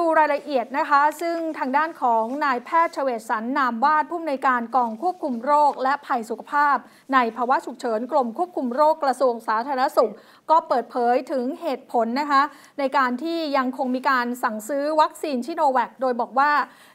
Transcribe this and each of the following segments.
ดูรายละเอียด นะคะ ซึ่งทางด้านของนายแพทย์เฉวศสันนามวาดผู้อำนวยการกองควบคุมโรคและภัยสุขภาพ ในภาวะฉุกเฉินกรมควบคุมโรคกระทรวงสาธารณสุขก็เปิดเผยถึงเหตุผล นะคะ ในการที่ยังคงมีการสั่งซื้อวัคซีนชิโนแวคโดยบอกว่า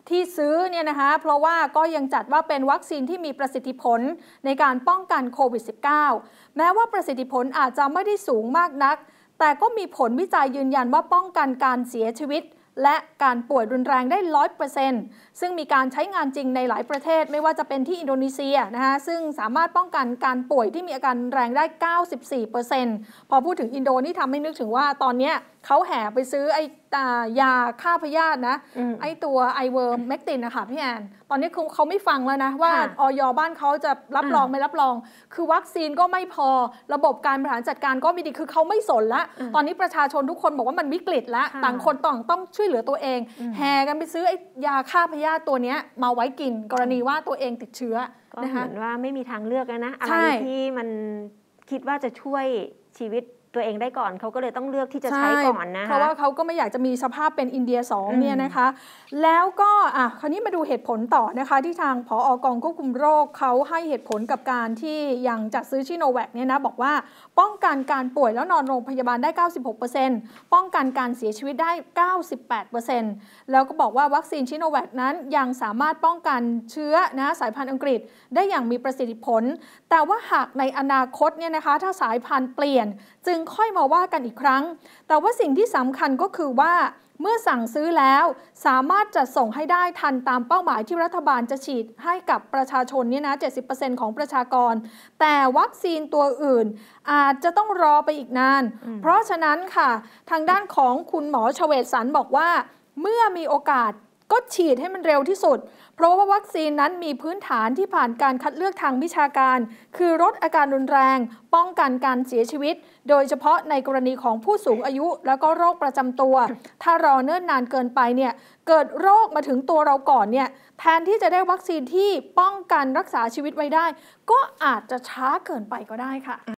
ที่ซื้อเนี่ยนะคะเพราะว่าก็ยังจัดว่าเป็นวัคซีนที่มีประสิทธิผลในการป้องกันโควิด -19 แม้ว่าประสิทธิผลอาจจะไม่ได้สูงมากนัก แต่ก็มีผลวิจัยยืนยันว่าป้องกันการเสียชีวิตและการป่วยรุนแรงได้ร้อยเปอร์เซ็นต์ซึ่งมีการใช้งานจริงในหลายประเทศไม่ว่าจะเป็นที่อินโดนีเซียนะคะซึ่งสามารถป้องกันการป่วยที่มีอาการแรงได้ 94%พอพูดถึงอินโดนี่ทำให้นึกถึงว่าตอนนี้เขาแห่ไปซื้อไอยาฆ่าพยาธินะ ไอตัวไอเวิร์มแมกตินนะคะพี่แอนตอนนี้คือเขาไม่ฟังแล้วนะ ว่าออยบ้านเขาจะรับรองไม่รับรอง คือวัคซีนก็ไม่พอระบบการบริหารจัดการก็ไม่ดีคือเขาไม่สนละ ตอนนี้ประชาชนทุกคนบอกว่ามันวิกฤตละต่างคนต่างต้องช่วยเหลือตัวเองแห่กันไปซื้อไอยาฆ่าพยาธิตัวนี้มาไว้กิน กรณีว่าตัวเองติดเชื้อก็เหมือนว่าไม่มีทางเลือกแล้วนะอะไรที่มันคิดว่าจะช่วยชีวิตตัวเองได้ก่อนเขาก็เลยต้องเลือกที่จะใช้ก่อนนะะเพราะว่าเขาก็ไม่อยากจะมีสภาพเป็นอินเดีย2เนี่ยนะคะแล้วก็ อ่ะคราวนี้มาดูเหตุผลต่อนะคะที่ทางผออกองควบคุมโรคเขาให้เหตุผลกับการที่ยังจัดซื้อชิโนแวคเนี่ยนะ บอกว่าป้องกันการป่วยแล้วนอนโรงพยาบาลได้ 96%ป้องกันการเสียชีวิตได้ 98%แล้วก็บอกว่าวัคซีนชิโนแวคนั้น ยังสามารถป้องกันเชื้อนะสายพันธุ์อังกฤษได้อย่างมีประสิทธิผลแต่ว่าหากในอนาคตเนี่ยนะคะถ้าสายพันธุ์เปลี่ยนจึงค่อยมาว่ากันอีกครั้ง แต่ว่าสิ่งที่สำคัญก็คือว่าเมื่อสั่งซื้อแล้วสามารถจะส่งให้ได้ทันตามเป้าหมายที่รัฐบาลจะฉีด ให้กับประชาชนเนี่ยนะ 70%ของประชากร แต่วัคซีนตัวอื่นอาจจะต้องรอไปอีกนาน เพราะฉะนั้นค่ะ ทางด้านของคุณหมอเฉวตสันบอกว่าเมื่อมีโอกาสก็ฉีดให้มันเร็วที่สุด เพราะว่าวัคซีนนั้นมีพื้นฐานที่ผ่านการคัดเลือกทางวิชาการ คือลดอาการรุนแรง ป้องกันการเสียชีวิต โดยเฉพาะในกรณีของผู้สูงอายุแล้วก็โรคประจำตัว ถ้ารอเนิ่นนานเกินไปเนี่ยเกิดโรคมาถึงตัวเราก่อนเนี่ยแทนที่จะได้วัคซีนที่ป้องกันรักษาชีวิตไว้ได้ ก็อาจจะช้าเกินไปก็ได้ค่ะ